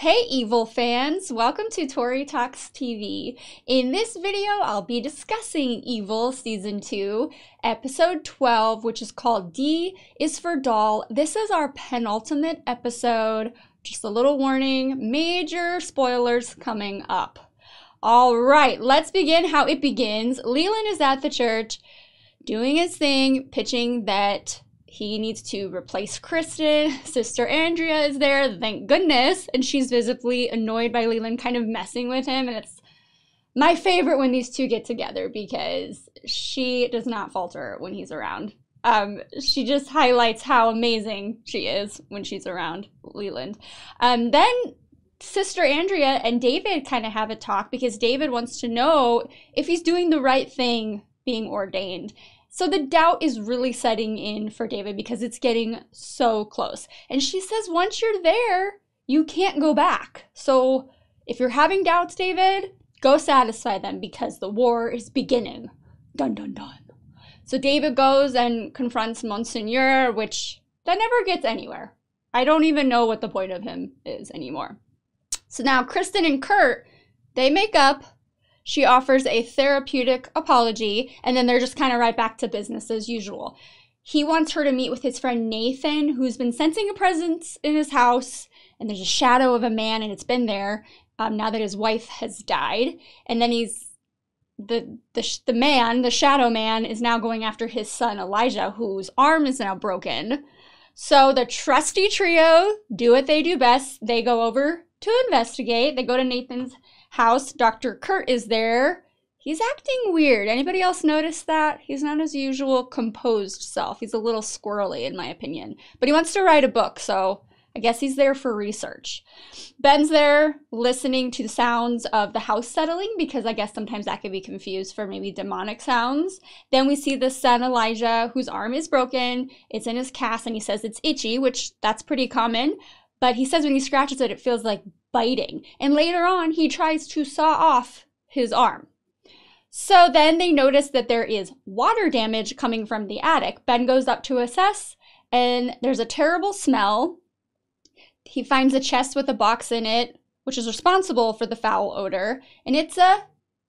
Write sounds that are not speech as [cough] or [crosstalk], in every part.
Hey Evil fans! Welcome to Tori Talks TV. In this video, I'll be discussing Evil Season 2, Episode 12, which is called D is for Doll. This is our penultimate episode. Just a little warning, major spoilers coming up. All right, let's begin how it begins. Leland is at the church doing his thing, pitching that he needs to replace Kristen. [laughs] Sister Andrea is there, thank goodness. And she's visibly annoyed by Leland kind of messing with him. And it's my favorite when these two get together because she does not falter when he's around. Um, she just highlights how amazing she is when she's around Leland. Um, then Sister Andrea and David kind of have a talk because David wants to know if he's doing the right thing being ordained. So the doubt is really setting in for David because it's getting so close. And she says, once you're there, you can't go back. So if you're having doubts, David, go satisfy them because the war is beginning. Dun dun dun. So David goes and confronts Monseigneur, which that never gets anywhere. I don't even know what the point of him is anymore. So now Kristen and Kurt, they make up she offers a therapeutic apology, and then they're just kind of right back to business as usual. He wants her to meet with his friend Nathan, who's been sensing a presence in his house, and there's a shadow of a man, and it's been there um, now that his wife has died. And then he's the the the man, the shadow man, is now going after his son Elijah, whose arm is now broken. So the trusty trio do what they do best. They go over to investigate. They go to Nathan's house. Dr. Kurt is there. He's acting weird. Anybody else notice that? He's not his usual composed self. He's a little squirrely, in my opinion. But he wants to write a book, so I guess he's there for research. Ben's there listening to the sounds of the house settling because I guess sometimes that could be confused for maybe demonic sounds. Then we see the son Elijah, whose arm is broken. It's in his cast and he says it's itchy, which that's pretty common. But he says when he scratches it, it feels like biting. And later on, he tries to saw off his arm. So then they notice that there is water damage coming from the attic. Ben goes up to assess, and there's a terrible smell. He finds a chest with a box in it, which is responsible for the foul odor, and it's a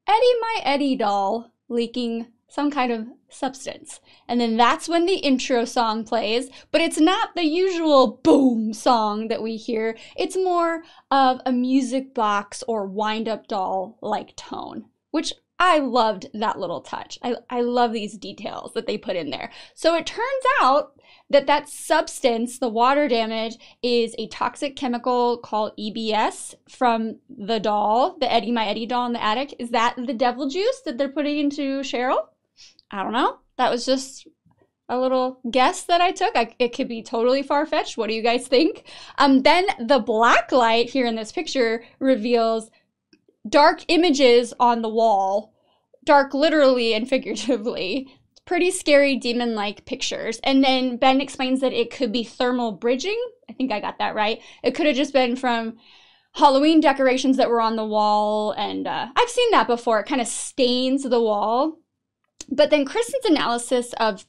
Eddie My Eddie doll leaking some kind of substance. And then that's when the intro song plays, but it's not the usual boom song that we hear. It's more of a music box or wind up doll like tone, which I loved that little touch. I, I love these details that they put in there. So it turns out that that substance, the water damage, is a toxic chemical called EBS from the doll, the Eddie My Eddie doll in the attic. Is that the devil juice that they're putting into Cheryl? I don't know. That was just a little guess that I took. I, it could be totally far fetched. What do you guys think? Um, then the black light here in this picture reveals dark images on the wall, dark literally and [laughs] figuratively. Pretty scary demon like pictures. And then Ben explains that it could be thermal bridging. I think I got that right. It could have just been from Halloween decorations that were on the wall. And uh, I've seen that before. It kind of stains the wall but then Kristen's analysis of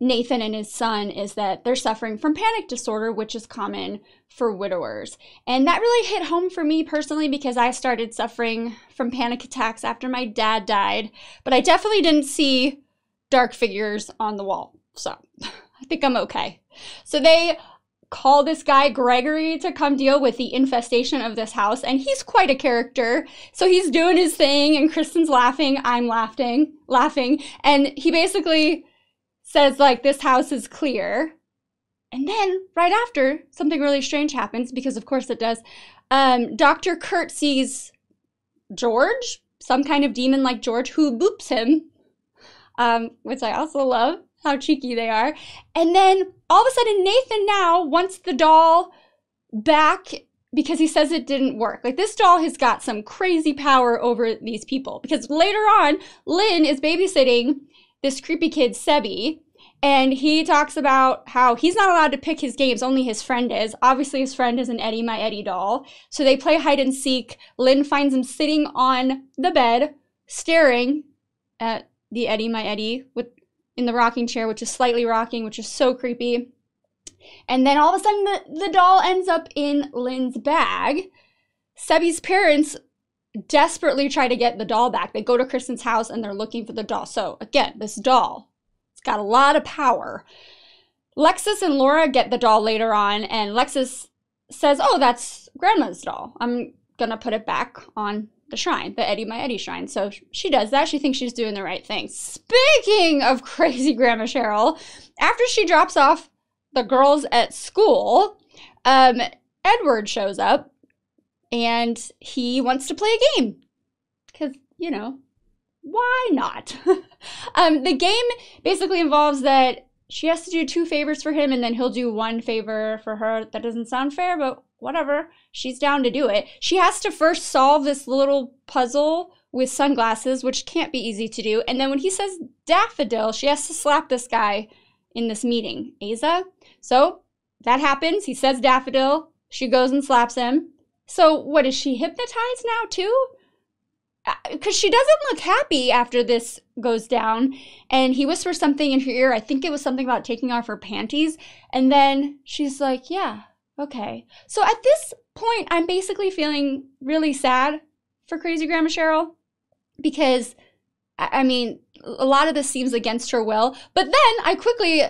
Nathan and his son is that they're suffering from panic disorder, which is common for widowers. And that really hit home for me personally because I started suffering from panic attacks after my dad died, but I definitely didn't see dark figures on the wall. So [laughs] I think I'm okay. So they call this guy Gregory to come deal with the infestation of this house. And he's quite a character. So he's doing his thing, and Kristen's laughing. I'm laughing, laughing. And he basically says, like, this house is clear. And then right after, something really strange happens, because of course it does. Um, Dr. Kurt sees George, some kind of demon like George, who boops him um, which I also love how cheeky they are. And then all of a sudden, Nathan now wants the doll back because he says it didn't work. Like this doll has got some crazy power over these people because later on, Lynn is babysitting this creepy kid, Sebi. And he talks about how he's not allowed to pick his games, only his friend is. Obviously, his friend is an Eddie, my Eddie doll. So they play hide and seek. Lynn finds him sitting on the bed, staring at the Eddie My Eddie with in the rocking chair, which is slightly rocking, which is so creepy. And then all of a sudden, the, the doll ends up in Lynn's bag. Sebby's parents desperately try to get the doll back. They go to Kristen's house and they're looking for the doll. So, again, this doll, it's got a lot of power. Lexus and Laura get the doll later on, and Lexus says, Oh, that's grandma's doll. I'm going to put it back on the shrine, the Eddie My Eddie shrine. So she does that. She thinks she's doing the right thing. Speaking of [laughs] crazy Grandma Cheryl, after she drops off the girls at school, um, Edward shows up and he wants to play a game because, you know, why not? [laughs] um, the game basically involves that she has to do two favors for him and then he'll do one favor for her. That doesn't sound fair, but whatever, she's down to do it. She has to first solve this little puzzle with sunglasses, which can't be easy to do. And then when he says daffodil, she has to slap this guy in this meeting, Asa. So that happens. He says daffodil. She goes and slaps him. So what is she hypnotized now too? Because uh, she doesn't look happy after this goes down. And he whispers something in her ear. I think it was something about taking off her panties. And then she's like, Yeah, Okay. So at this point, I'm basically feeling really sad for Crazy Grandma Cheryl because, I mean, a lot of this seems against her will. But then I quickly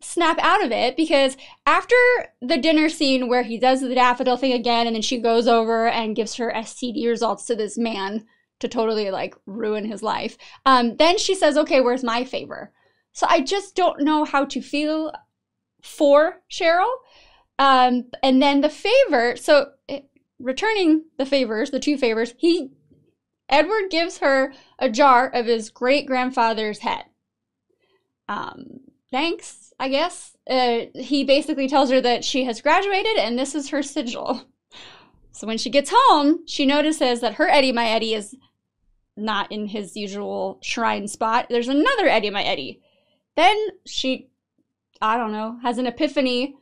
snap out of it because after the dinner scene where he does the daffodil thing again and then she goes over and gives her STD results to this man to totally like ruin his life, um, then she says, okay, where's my favor? So I just don't know how to feel for Cheryl um, and then the favor, so eh, returning the favors, the two favors, he Edward gives her a jar of his great grandfather's head. Um, thanks, I guess. Uh, he basically tells her that she has graduated and this is her sigil. So when she gets home, she notices that her Eddie, my Eddie, is not in his usual shrine spot. There's another Eddie, my Eddie. Then she, I don't know, has an epiphany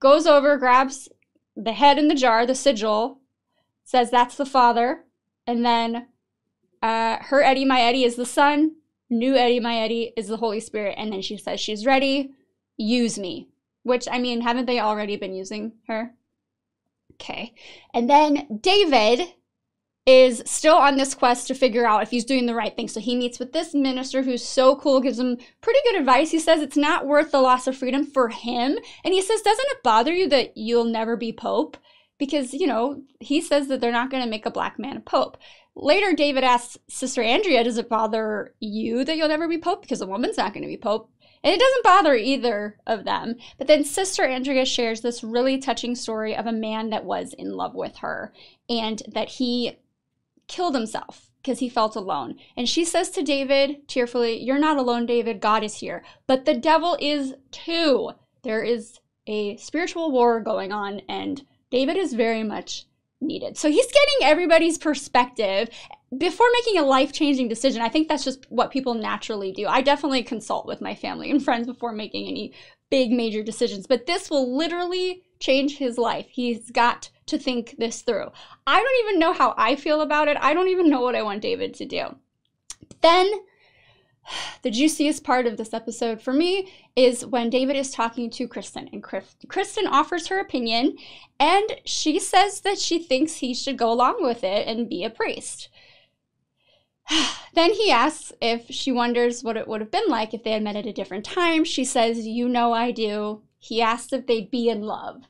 goes over, grabs the head in the jar, the sigil, says that's the father, and then uh, her Eddie, my Eddie is the son, new Eddie, my Eddie is the Holy Spirit, and then she says she's ready, use me. Which, I mean, haven't they already been using her? Okay. And then David is still on this quest to figure out if he's doing the right thing. So he meets with this minister who's so cool, gives him pretty good advice. He says it's not worth the loss of freedom for him. And he says, Doesn't it bother you that you'll never be Pope? Because, you know, he says that they're not going to make a black man a Pope. Later, David asks Sister Andrea, Does it bother you that you'll never be Pope? Because a woman's not going to be Pope. And it doesn't bother either of them. But then Sister Andrea shares this really touching story of a man that was in love with her and that he killed himself because he felt alone. And she says to David tearfully, You're not alone, David. God is here. But the devil is too. There is a spiritual war going on, and David is very much needed. So he's getting everybody's perspective before making a life changing decision. I think that's just what people naturally do. I definitely consult with my family and friends before making any big major decisions, but this will literally change his life. He's got to think this through. I don't even know how I feel about it. I don't even know what I want David to do. Then [sighs] the juiciest part of this episode for me is when David is talking to Kristen, and Kristen offers her opinion, and she says that she thinks he should go along with it and be a priest. [sighs] then he asks if she wonders what it would have been like if they had met at a different time. She says, You know, I do. He asks if they'd be in love.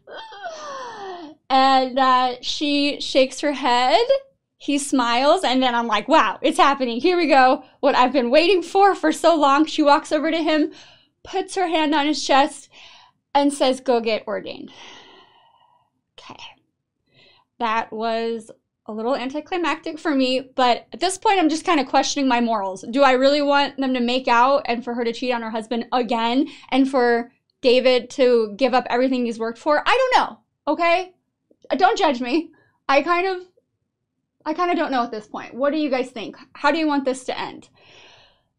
and uh, she shakes her head. He smiles, and then I'm like, wow, it's happening. Here we go. What I've been waiting for for so long. She walks over to him, puts her hand on his chest, and says, go get ordained. Okay. That was a little anticlimactic for me, but at this point, I'm just kind of questioning my morals. Do I really want them to make out and for her to cheat on her husband again and for David to give up everything he's worked for. I don't know. Okay? Uh, don't judge me. I kind of I kind of don't know at this point. What do you guys think? How do you want this to end?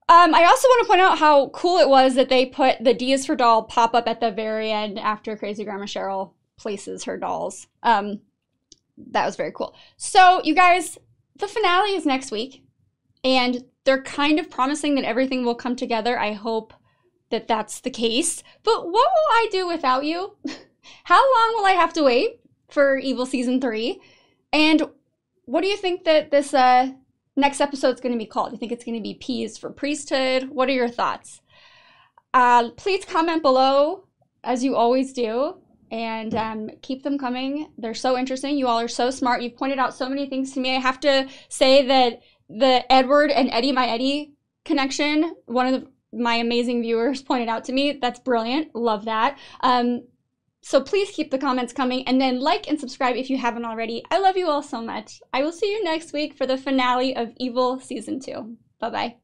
Um, I also want to point out how cool it was that they put the D is for doll pop up at the very end after Crazy Grandma Cheryl places her dolls. Um, that was very cool. So, you guys, the finale is next week, and they're kind of promising that everything will come together. I hope that that's the case, but what will I do without you? [laughs] How long will I have to wait for Evil Season 3? And what do you think that this uh, next episode is going to be called? Do you think it's going to be Peas for Priesthood? What are your thoughts? Uh, please comment below, as you always do, and um, keep them coming. They're so interesting. You all are so smart. You've pointed out so many things to me. I have to say that the Edward and Eddie, my Eddie connection, one of the my amazing viewers [laughs] pointed out to me. That's brilliant. Love that. Um, so please keep the comments coming and then like and subscribe if you haven't already. I love you all so much. I will see you next week for the finale of Evil Season 2. Bye bye.